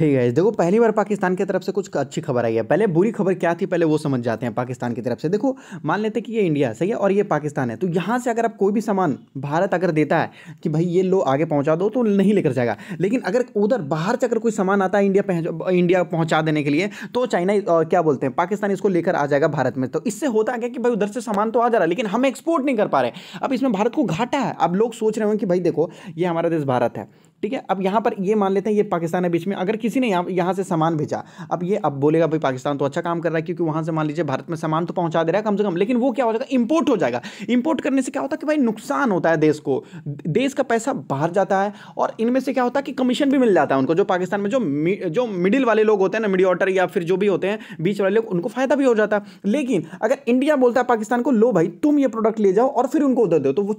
ठीक है देखो पहली बार पाकिस्तान की तरफ से कुछ अच्छी खबर आई है पहले बुरी खबर क्या थी पहले वो समझ जाते हैं पाकिस्तान की तरफ से देखो मान लेते कि ये इंडिया सही है और ये पाकिस्तान है तो यहाँ से अगर आप कोई भी सामान भारत अगर देता है कि भाई ये लो आगे पहुँचा दो तो नहीं लेकर जाएगा लेकिन अगर उधर बाहर से अगर कोई सामान आता है इंडिया इंडिया पहुँचा देने के लिए तो चाइना क्या बोलते हैं पाकिस्तान इसको लेकर आ जाएगा भारत में तो इससे होता है कि भाई उधर से सामान तो आ जा रहा है लेकिन हम एक्सपोर्ट नहीं कर पा रहे अब इसमें भारत को घाटा है अब लोग सोच रहे हो कि भाई देखो ये हमारा देश भारत है ठीक है अब यहाँ पर ये मान लेते हैं ये पाकिस्तान है बीच में अगर किसी ने यहाँ यहाँ से सामान भेजा अब ये अब बोलेगा भाई पाकिस्तान तो अच्छा काम कर रहा है क्योंकि वहाँ से मान लीजिए भारत में सामान तो पहुँचा दे रहा है कम से कम लेकिन वो क्या हो जाएगा इम्पोर्ट हो जाएगा इम्पोर्ट करने से क्या होता है कि भाई नुकसान होता है देश को देश का पैसा बाहर जाता है और इनमें से क्या होता है कि कमीशन भी मिल जाता है उनको जो पाकिस्तान में जो जो मिडिल वाले लोग होते हैं ना मिडिल ऑर्डर या फिर जो भी होते हैं बीच वाले लोग उनको फायदा भी हो जाता है लेकिन अगर इंडिया बोलता है पाकिस्तान को लो भाई तुम ये प्रोडक्ट ले जाओ और फिर उनको उधर दो तो वो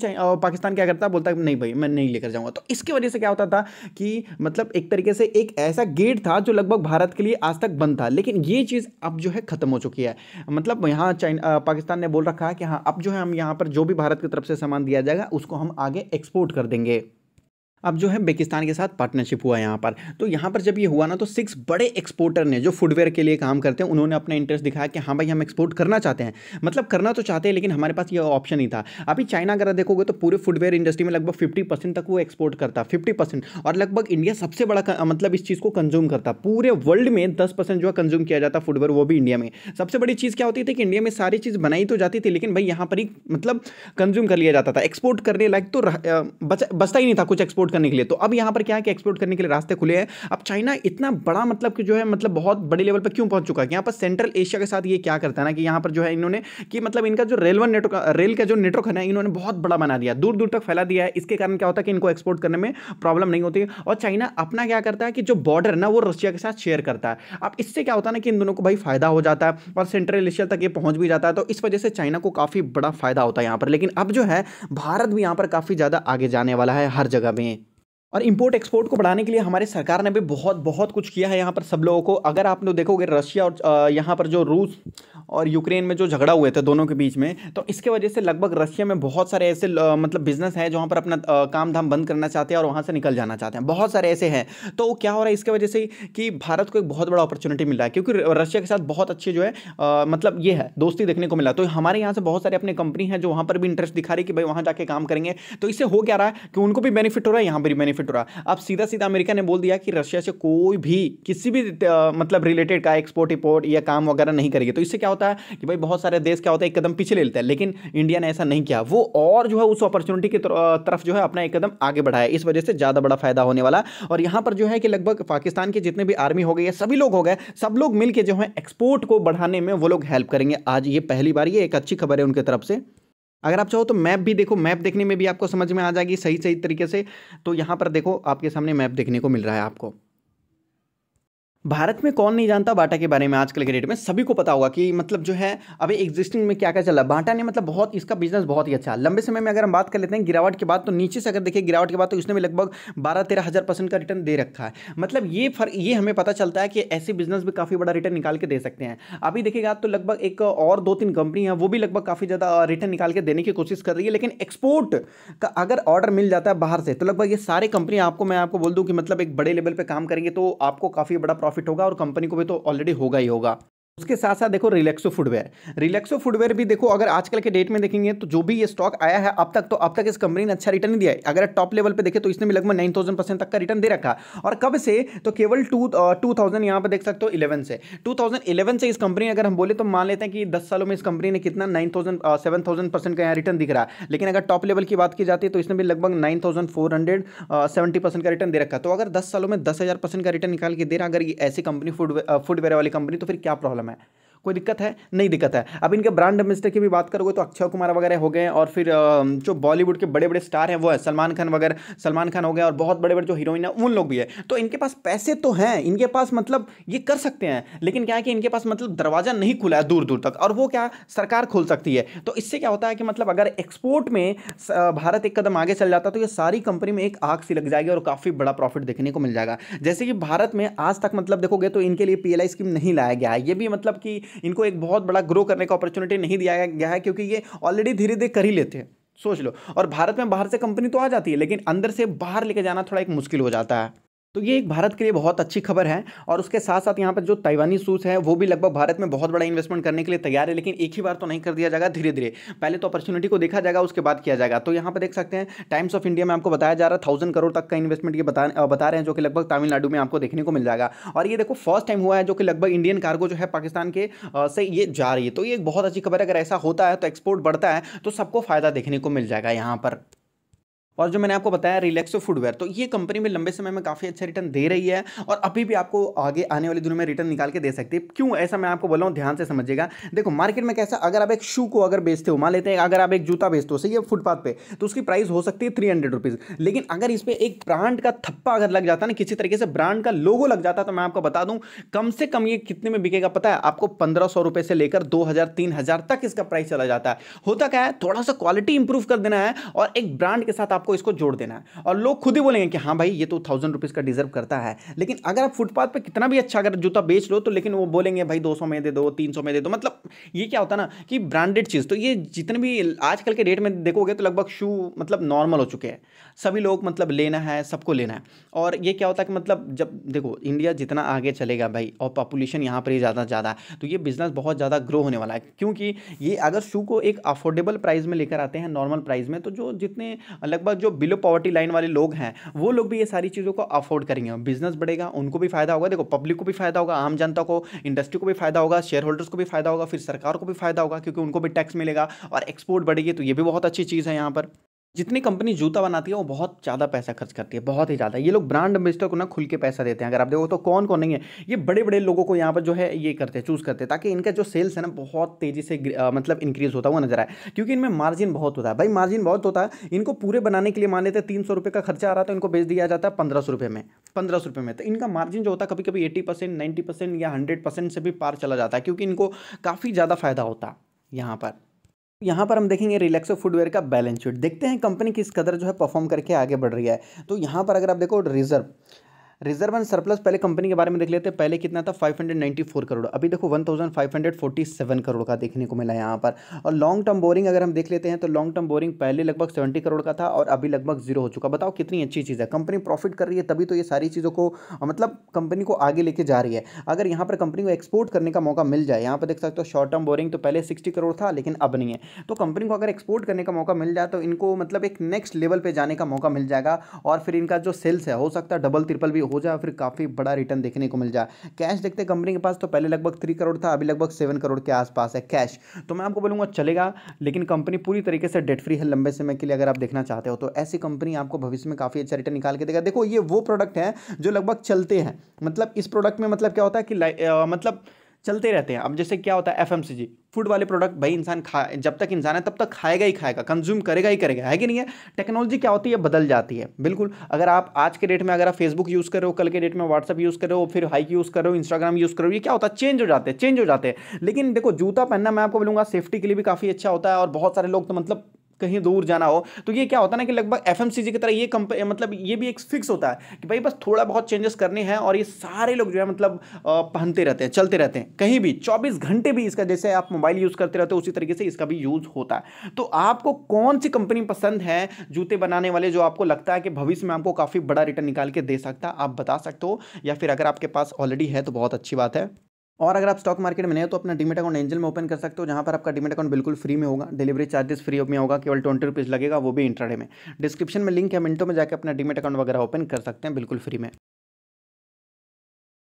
पाकिस्तान क्या करता है बोलता है नहीं भाई मैं नहीं लेकर जाऊँगा तो इसकी वजह से क्या होता है था कि मतलब एक तरीके से एक ऐसा गेट था जो लगभग भारत के लिए आज तक बंद था लेकिन ये चीज़ अब जो है ख़त्म हो चुकी है मतलब यहाँ चाइना पाकिस्तान ने बोल रखा है कि हाँ अब जो है हम यहाँ पर जो भी भारत की तरफ से सामान दिया जाएगा उसको हम आगे एक्सपोर्ट कर देंगे अब जो है बेकिस्तान के साथ पार्टनरशिप हुआ यहाँ पर तो यहाँ पर जब ये हुआ ना तो सिक्स बड़े एक्सपोर्टर ने जो फूडवेयर के लिए काम करते हैं उन्होंने अपना इंटरेस्ट दिखाया कि हाँ भाई हम एक्सपोर्ट करना चाहते हैं मतलब करना तो चाहते हैं लेकिन हमारे पास ये ऑप्शन नहीं था अभी चाइना अगर देखोगे तो पूरे फूडवेयर इंडस्ट्री में लगभग फिफ्टी तक वो एक्सपोर्ट करता फिफ्टी और लगभग इंडिया सबसे बड़ा मतलब इस चीज़ को कंज्यूम करता पूरे वर्ल्ड में दस जो है कंज्यूम किया जाता फूडवेयर वो भी इंडिया में सबसे बड़ी चीज़ क्या होती थी कि इंडिया में सारी चीज़ बनाई तो जाती थी लेकिन भाई यहाँ पर ही मतलब कंज्यूम कर लिया जाता था एक्सपोर्ट करने लायक तो बचता ही नहीं था कुछ एक्सपोर्ट एक्सपोर्ट करने के लिए तो अब यहाँ पर क्या है कि एक्सपोर्ट करने के लिए रास्ते खुले हैं अब चाइना इतना बड़ा मतलब कि जो है मतलब बहुत बड़े लेवल पर क्यों पहुंच चुका है यहाँ पर सेंट्रल एशिया के साथ ये क्या करता है ना कि यहाँ पर जो है इन्होंने कि मतलब इनका जो रेलवे नेटवर्क रेल का जो नेटवर्क है ना इन्होंने बहुत बड़ा बना दिया दूर दूर तक फैला दिया है इसके कारण क्या होता है कि इनको एक्सपोर्ट करने में प्रॉब्लम नहीं होती और चाइना अपना क्या करता है कि जो बॉर्डर ना वो रशिया के साथ शेयर करता है अब इससे क्या होता है ना कि इन दोनों को भाई फायदा हो जाता है और सेंट्रल एशिया तक ये पहुंच भी जाता है तो इस वजह से चाइना को काफ़ी बड़ा फायदा होता है यहाँ पर लेकिन अब जो है भारत भी यहाँ पर काफ़ी ज़्यादा आगे जाने वाला है हर जगह में और इंपोर्ट एक्सपोर्ट को बढ़ाने के लिए हमारे सरकार ने भी बहुत बहुत कुछ किया है यहाँ पर सब लोगों को अगर आप लोग देखोगे रशिया और यहाँ पर जो रूस और यूक्रेन में जो झगड़ा हुए थे दोनों के बीच में तो इसके वजह से लगभग रशिया में बहुत सारे ऐसे मतलब बिजनेस हैं जहाँ पर अपना काम धाम बंद करना चाहते हैं और वहाँ से निकल जाना चाहते हैं बहुत सारे ऐसे हैं तो क्या हो रहा है इसके वजह से कि भारत को एक बहुत बड़ा अपॉर्चुनिटी मिल रहा है क्योंकि रशिया के साथ बहुत अच्छी जो है मतलब ये है दोस्ती देखने को मिला तो हमारे यहाँ से बहुत सारे अपने कंपनी हैं जो वहाँ पर भी इंटरेस्ट दिखा रही कि भाई वहाँ जाके काम करेंगे तो इससे हो क्या रहा है कि उनको भी बेनिफिट हो रहा है यहाँ पर भी बेनिफिट बेनिफिट हो रहा अब सीधा सीधा अमेरिका ने बोल दिया कि रशिया से कोई भी किसी भी मतलब रिलेटेड का एक्सपोर्ट इम्पोर्ट या काम वगैरह नहीं करेगी तो इससे क्या होता है कि भाई बहुत सारे देश क्या होता है एक कदम पीछे ले लेते हैं लेकिन इंडिया ने ऐसा नहीं किया वो और जो है उस अपॉर्चुनिटी की तरफ जो है अपना एक कदम आगे बढ़ाया इस वजह से ज़्यादा बड़ा फायदा होने वाला और यहाँ पर जो है कि लगभग पाकिस्तान के जितने भी आर्मी हो गए या सभी लोग हो गए सब लोग मिलकर जो है एक्सपोर्ट को बढ़ाने में वो लोग हेल्प करेंगे आज ये पहली बार ये एक अच्छी खबर है उनके तरफ से अगर आप चाहो तो मैप भी देखो मैप देखने में भी आपको समझ में आ जाएगी सही सही तरीके से तो यहाँ पर देखो आपके सामने मैप देखने को मिल रहा है आपको भारत में कौन नहीं जानता बाटा के बारे में आजकल के डेट में सभी को पता होगा कि मतलब जो है अभी एग्जिस्टिंग में क्या क्या है बाटा ने मतलब बहुत इसका बिजनेस बहुत ही अच्छा लंबे समय में अगर हम बात कर लेते हैं गिरावट के बाद तो नीचे से अगर देखिए गिरावट के बाद तो इसने भी लगभग बारह तेरह हज़ार परसेंट का रिटर्न दे रखा है मतलब ये फर ये हमें पता चलता है कि ऐसे बिजनेस भी काफ़ी बड़ा रिटर्न निकाल के दे सकते हैं अभी देखिएगा तो लगभग एक और दो तीन कंपनी है वो भी लगभग काफ़ी ज़्यादा रिटर्न निकाल के देने की कोशिश कर रही है लेकिन एक्सपोर्ट का अगर ऑर्डर मिल जाता है बाहर से तो लगभग ये सारे कंपनी आपको मैं आपको बोल दूँ कि मतलब एक बड़े लेवल पर काम करेंगे तो आपको काफ़ी बड़ा प्रॉफिट होगा और कंपनी को भी तो ऑलरेडी होगा ही होगा उसके साथ साथ देखो रिलैक्सो फुटवेयर रिलैक्सो फुटवेयर भी देखो अगर आजकल के डेट में देखेंगे तो जो भी ये स्टॉक आया है अब तक तो अब तक इस कंपनी ने अच्छा रिटर्न दिया है अगर टॉप लेवल पे देखें तो इसने भी लगभग नाइन थाउजेंड परसेंट तक का रिटर्न दे रखा और कब से तो केवल टू टू थाउजेंड यहाँ पर देख सकते हो इलेवन से टू थाउजेंड इलेवन से इस कंपनी अगर हम बोले तो मान लेते हैं कि दस सालों में इस कंपनी ने कितना नाइन थाउजेंड सेवन परसेंट का यहाँ रिटर्न दिख रहा है लेकिन अगर टॉप लेवल की बात की जाती है तो इसने भी लगभग nine thousand four hundred seventy percent का रिटर्न दे रखा तो अगर दस सालों में दस हज़ार परसेंट का रिटर्न निकाल के दे रहा अगर ये ऐसी कंपनी फुटवेयर वाली कंपनी तो फिर क्या प्रॉब्लम நிலைமை कोई दिक्कत है नहीं दिक्कत है अब इनके ब्रांड एम्बेसडर की भी बात करोगे तो अक्षय कुमार वगैरह हो गए और फिर जो बॉलीवुड के बड़े बड़े स्टार हैं वो है सलमान खान वगैरह सलमान खान हो गए और बहुत बड़े बड़े जो हीरोइन है उन लोग भी है तो इनके पास पैसे तो हैं इनके पास मतलब ये कर सकते हैं लेकिन क्या है कि इनके पास मतलब दरवाज़ा नहीं खुला है दूर दूर तक और वो क्या सरकार खोल सकती है तो इससे क्या होता है कि मतलब अगर एक्सपोर्ट में भारत एक कदम आगे चल जाता तो ये सारी कंपनी में एक आग सी लग जाएगी और काफ़ी बड़ा प्रॉफिट देखने को मिल जाएगा जैसे कि भारत में आज तक मतलब देखोगे तो इनके लिए पीएलआई स्कीम नहीं लाया गया है ये भी मतलब कि इनको एक बहुत बड़ा ग्रो करने का अपॉर्चुनिटी नहीं दिया गया है क्योंकि ये ऑलरेडी धीरे धीरे कर ही लेते हैं सोच लो और भारत में बाहर से कंपनी तो आ जाती है लेकिन अंदर से बाहर लेके जाना थोड़ा एक मुश्किल हो जाता है तो ये एक भारत के लिए बहुत अच्छी खबर है और उसके साथ साथ यहाँ पर जो ताइवानी सूस है वो भी लगभग भारत में बहुत बड़ा इन्वेस्टमेंट करने के लिए तैयार है लेकिन एक ही बार तो नहीं कर दिया जाएगा धीरे धीरे पहले तो अपॉर्चुनिटी को देखा जाएगा उसके बाद किया जाएगा तो यहाँ पर देख सकते हैं टाइम्स ऑफ इंडिया में आपको बताया जा रहा है थाउजेंड करोड़ तक का इन्वेस्टमेंट ये बता बता रहे हैं जो कि लगभग तमिलनाडु में आपको देखने को मिल जाएगा और ये देखो फर्स्ट टाइम हुआ है जो कि लगभग इंडियन कार्गो जो है पाकिस्तान के से ये जा रही है तो ये एक बहुत अच्छी खबर है अगर ऐसा होता है तो एक्सपोर्ट बढ़ता है तो सबको फ़ायदा देखने को मिल जाएगा यहाँ पर और जो मैंने आपको बताया रिलैक्सो फुटवेयर तो ये कंपनी में लंबे समय में काफ़ी अच्छा रिटर्न दे रही है और अभी भी आपको आगे आने वाले दिनों में रिटर्न निकाल के दे सकती है क्यों ऐसा मैं आपको बोला हूँ ध्यान से समझिएगा देखो मार्केट में कैसा अगर आप एक शू को अगर बेचते हो मान लेते हैं अगर आप एक जूता बेचते हो सही है फुटपाथ पे तो उसकी प्राइस हो सकती है थ्री हंड्रेड रुपीज़ लेकिन अगर इस पर एक ब्रांड का थप्पा अगर लग जाता ना किसी तरीके से ब्रांड का लोगो लग जाता तो मैं आपको बता दूँ कम से कम ये कितने में बिकेगा पता है आपको पंद्रह सौ रुपये से लेकर दो हज़ार तीन हज़ार तक इसका प्राइस चला जाता है होता क्या है थोड़ा सा क्वालिटी इंप्रूव कर देना है और एक ब्रांड के साथ आप आपको इसको जोड़ देना है और लोग खुद ही बोलेंगे कि हाँ भाई ये तो थाउजेंड रुपीज़ का डिजर्व करता है लेकिन अगर आप फुटपाथ पर कितना भी अच्छा अगर जूता बेच लो तो लेकिन वो बोलेंगे भाई दो में दे दो तीन में दे दो मतलब ये क्या होता ना कि ब्रांडेड चीज़ तो ये जितने भी आजकल के डेट में देखोगे तो लगभग शू मतलब नॉर्मल हो चुके हैं सभी लोग मतलब लेना है सबको लेना है और ये क्या होता है कि मतलब जब देखो इंडिया जितना आगे चलेगा भाई और पॉपुलेशन यहाँ पर ही ज़्यादा ज़्यादा तो ये बिज़नेस बहुत ज़्यादा ग्रो होने वाला है क्योंकि ये अगर शू को एक अफोर्डेबल प्राइस में लेकर आते हैं नॉर्मल प्राइस में तो जो जितने लगभग पास जो बिलो पॉवर्टी लाइन वाले लोग हैं वो लोग भी ये सारी चीज़ों को अफोर्ड करेंगे बिजनेस बढ़ेगा उनको भी फायदा होगा देखो पब्लिक को भी फायदा होगा आम जनता को इंडस्ट्री को भी फायदा होगा शेयर होल्डर्स को भी फायदा होगा फिर सरकार को भी फायदा होगा क्योंकि उनको भी टैक्स मिलेगा और एक्सपोर्ट बढ़ेगी तो ये भी बहुत अच्छी चीज़ है यहाँ पर जितनी कंपनी जूता बनाती है वो बहुत ज़्यादा पैसा खर्च करती है बहुत ही ज़्यादा ये लोग ब्रांड एम्बेसडर को ना खुल के पैसा देते हैं अगर आप देखो तो कौन कौन नहीं है ये बड़े बड़े लोगों को यहाँ पर जो है ये करते हैं चूज़ करते हैं ताकि इनका जो सेल्स है ना बहुत तेज़ी से आ, मतलब इंक्रीज़ होता हुआ नजर आए क्योंकि इनमें मार्जिन बहुत होता है भाई मार्जिन बहुत होता है इनको पूरे बनाने के लिए मान लेते हैं तीन का खर्चा आ रहा था इनको बेच दिया जाता है पंद्रह सौ में पंद्रह सौ में तो इनका मार्जिन जो होता है कभी कभी एट्टी परसेंट या हंड्रेड से भी पार चला जाता है क्योंकि इनको काफ़ी ज़्यादा फायदा होता है यहाँ पर यहाँ पर हम देखेंगे रिलैक्सो फुटवेयर का बैलेंस शीट देखते हैं कंपनी किस कदर जो है परफॉर्म करके आगे बढ़ रही है तो यहाँ पर अगर आप देखो रिजर्व रिजर्व एंड सरप्लस पहले कंपनी के बारे में देख लेते हैं पहले कितना था 594 करोड़ अभी देखो 1547 करोड़ का देखने को मिला यहाँ पर और लॉन्ग टर्म बोरिंग अगर हम देख लेते हैं तो लॉन्ग टर्म बोरिंग पहले लगभग 70 करोड़ का था और अभी लगभग जीरो हो चुका बताओ कितनी अच्छी चीज़ है कंपनी प्रॉफिट कर रही है तभी तो ये सारी चीज़ों को मतलब कंपनी को आगे लेके जा रही है अगर यहाँ पर कंपनी को एक्सपोर्ट करने का मौका मिल जाए यहाँ पर देख सकते हो शॉर्ट टर्म बोरिंग तो पहले सिक्सटी करोड़ था लेकिन अब नहीं है तो कंपनी को अगर एक्सपोर्ट करने का मौका मिल जाए तो इनको मतलब एक नेक्स्ट लेवल पर जाने का मौका मिल जाएगा और फिर इनका जो सेल्स है हो सकता है डबल ट्रिपल भी हो जाए फिर काफ़ी बड़ा रिटर्न देखने को मिल जाए कैश देखते कंपनी के पास तो पहले लगभग थ्री करोड़ था अभी लगभग सेवन करोड़ के आसपास है कैश तो मैं आपको बोलूँगा चलेगा लेकिन कंपनी पूरी तरीके से डेट फ्री है लंबे समय के लिए अगर आप देखना चाहते हो तो ऐसी कंपनी आपको भविष्य में काफ़ी अच्छा रिटर्न निकाल के देगा देखो ये वो प्रोडक्ट हैं जो लगभग चलते हैं मतलब इस प्रोडक्ट में मतलब क्या होता है कि आ, मतलब चलते रहते हैं अब जैसे क्या होता है एफ फूड वाले प्रोडक्ट भाई इंसान खा जब तक इंसान है तब तक खाएगा ही खाएगा कंज्यूम करेगा ही करेगा है कि नहीं है टेक्नोलॉजी क्या होती है बदल जाती है बिल्कुल अगर आप आज के डेट में अगर आप फेसबुक यूज़ कर रहे हो कल के डेट में व्हाट्सअप यूज़ कर रहे हो फिर हाइक यूज़ कर रहे हो इंस्टाग्राम यूज़ कर रहे हो ये क्या होता है चेंज हो जाते हैं चेंज हो जाते हैं लेकिन देखो जूता पहनना मैं आपको बोलूँगा सेफ्टी के लिए भी काफ़ी अच्छा होता है और बहुत सारे लोग तो मतलब कहीं दूर जाना हो तो ये क्या होता है ना कि लगभग एफ की तरह ये मतलब ये भी एक फिक्स होता है कि भाई बस थोड़ा बहुत चेंजेस करने हैं और ये सारे लोग जो है मतलब पहनते रहते हैं चलते रहते हैं कहीं भी चौबीस घंटे भी इसका जैसे आप मोबाइल यूज़ करते रहते हो उसी तरीके से इसका भी यूज़ होता है तो आपको कौन सी कंपनी पसंद है जूते बनाने वाले जो आपको लगता है कि भविष्य में आपको काफ़ी बड़ा रिटर्न निकाल के दे सकता है आप बता सकते हो या फिर अगर आपके पास ऑलरेडी है तो बहुत अच्छी बात है और अगर आप स्टॉक मार्केट में नहीं हो तो अपना डिमेट अकाउंट एंजल में ओपन कर सकते हो जहाँ पर आपका डिमेट अकाउंट बिल्कुल फ्री में होगा डिलीवरी चार्जेस फ्री में होगा केवल ट्वेंटी रुपीज़ लगेगा वो भी इंटरडे में डिस्क्रिप्शन में लिंक है मिनटों में जाकर अपना डिमेट अकाउंट वगैरह ओपन कर सकते हैं बिल्कुल फ्री में